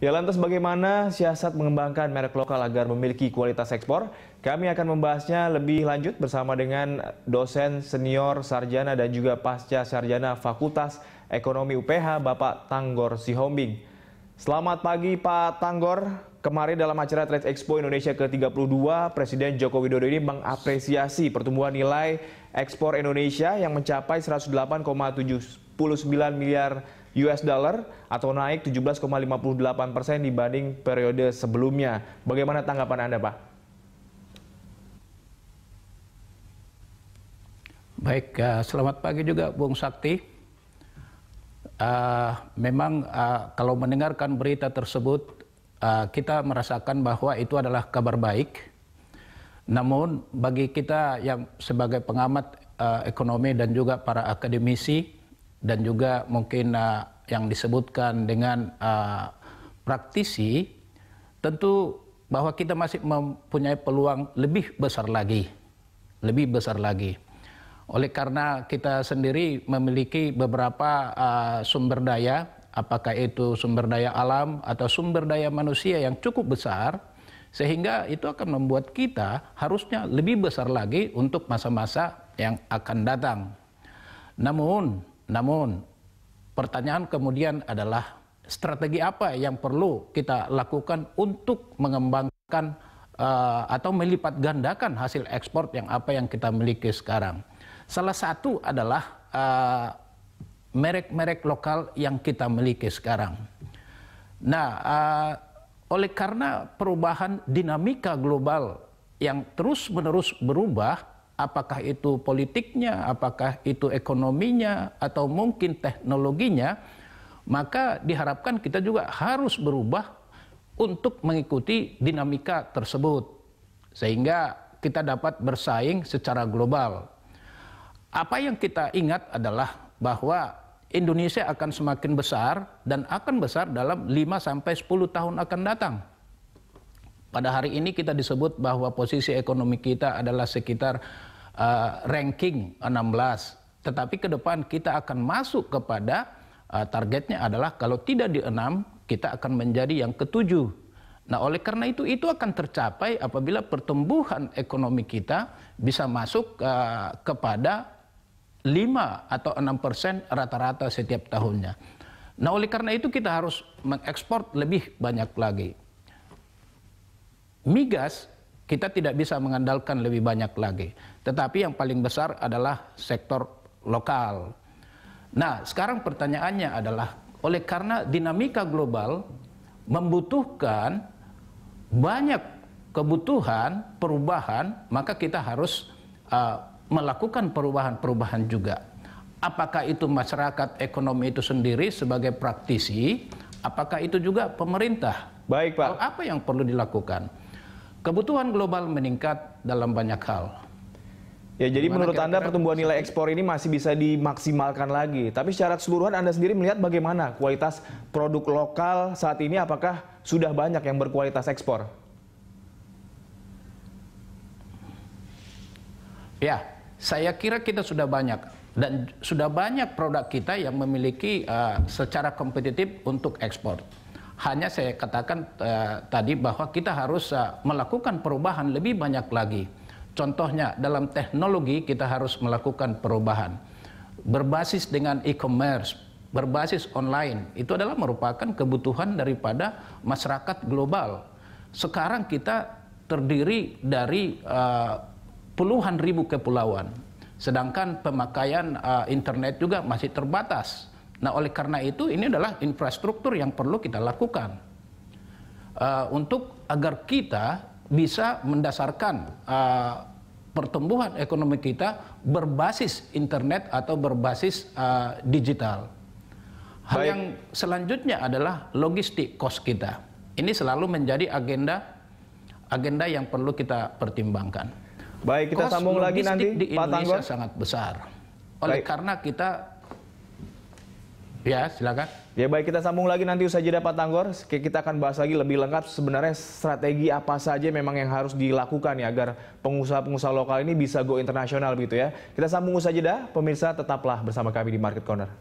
Ya lantas bagaimana siasat mengembangkan merek lokal agar memiliki kualitas ekspor? Kami akan membahasnya lebih lanjut bersama dengan dosen senior sarjana dan juga pasca sarjana Fakultas Ekonomi UPH Bapak Tanggor Sihombing. Selamat pagi Pak Tanggor. Kemarin dalam acara Trade Expo Indonesia ke-32, Presiden Joko Widodo ini mengapresiasi pertumbuhan nilai ekspor Indonesia yang mencapai 108,79 miliar US dollar atau naik 17,58 persen dibanding periode sebelumnya. Bagaimana tanggapan Anda, Pak? Baik, ya, selamat pagi juga Bung Sakti. Uh, memang uh, kalau mendengarkan berita tersebut, uh, kita merasakan bahwa itu adalah kabar baik. Namun bagi kita yang sebagai pengamat uh, ekonomi dan juga para akademisi, dan juga mungkin uh, yang disebutkan dengan uh, praktisi, tentu bahwa kita masih mempunyai peluang lebih besar lagi, lebih besar lagi. Oleh karena kita sendiri memiliki beberapa uh, sumber daya, apakah itu sumber daya alam atau sumber daya manusia yang cukup besar, sehingga itu akan membuat kita harusnya lebih besar lagi untuk masa-masa yang akan datang. Namun, namun pertanyaan kemudian adalah strategi apa yang perlu kita lakukan untuk mengembangkan uh, atau melipat gandakan hasil ekspor yang apa yang kita miliki sekarang. Salah satu adalah eh, merek-merek uh, lokal yang kita miliki sekarang. Nah, uh, oleh karena perubahan dinamika global yang terus-menerus berubah, apakah itu politiknya, apakah itu ekonominya, atau mungkin teknologinya, maka diharapkan kita juga harus berubah untuk mengikuti dinamika tersebut, sehingga kita dapat bersaing secara global. Apa yang kita ingat adalah bahwa Indonesia akan semakin besar dan akan besar dalam 5 sampai 10 tahun akan datang. Pada hari ini kita disebut bahwa posisi ekonomi kita adalah sekitar uh, ranking 16. Tetapi ke depan kita akan masuk kepada uh, targetnya adalah kalau tidak di 6, kita akan menjadi yang ketujuh. Nah, oleh karena itu itu akan tercapai apabila pertumbuhan ekonomi kita bisa masuk uh, kepada 5 atau 6 persen rata-rata setiap tahunnya. Nah, oleh karena itu kita harus mengekspor lebih banyak lagi. Migas kita tidak bisa mengandalkan lebih banyak lagi. Tetapi yang paling besar adalah sektor lokal. Nah, sekarang pertanyaannya adalah oleh karena dinamika global membutuhkan banyak kebutuhan perubahan, maka kita harus uh, melakukan perubahan-perubahan juga. Apakah itu masyarakat ekonomi itu sendiri sebagai praktisi, apakah itu juga pemerintah? Baik, Pak. apa yang perlu dilakukan? kebutuhan global meningkat dalam banyak hal. Ya, jadi Dimana menurut kira -kira Anda pertumbuhan nilai ekspor ini masih bisa dimaksimalkan lagi. Tapi secara keseluruhan Anda sendiri melihat bagaimana kualitas produk lokal saat ini apakah sudah banyak yang berkualitas ekspor? Ya, saya kira kita sudah banyak dan sudah banyak produk kita yang memiliki uh, secara kompetitif untuk ekspor. Hanya saya katakan uh, tadi bahwa kita harus uh, melakukan perubahan lebih banyak lagi. Contohnya dalam teknologi kita harus melakukan perubahan. Berbasis dengan e-commerce, berbasis online itu adalah merupakan kebutuhan daripada masyarakat global. Sekarang kita terdiri dari uh, puluhan ribu kepulauan. Sedangkan pemakaian uh, internet juga masih terbatas Nah, oleh karena itu ini adalah infrastruktur yang perlu kita lakukan uh, untuk agar kita bisa mendasarkan uh, pertumbuhan ekonomi kita berbasis internet atau berbasis uh, digital. Hal Baik. yang selanjutnya adalah logistik kos kita. Ini selalu menjadi agenda agenda yang perlu kita pertimbangkan. Baik, kita kos sambung lagi nanti di Indonesia Pak sangat besar. Oleh Baik. karena kita Ya, silakan. Ya baik kita sambung lagi nanti usai jeda Pak Tanggor. Kita akan bahas lagi lebih lengkap sebenarnya strategi apa saja memang yang harus dilakukan ya agar pengusaha-pengusaha lokal ini bisa go internasional begitu ya. Kita sambung usai jeda. Pemirsa tetaplah bersama kami di Market Corner.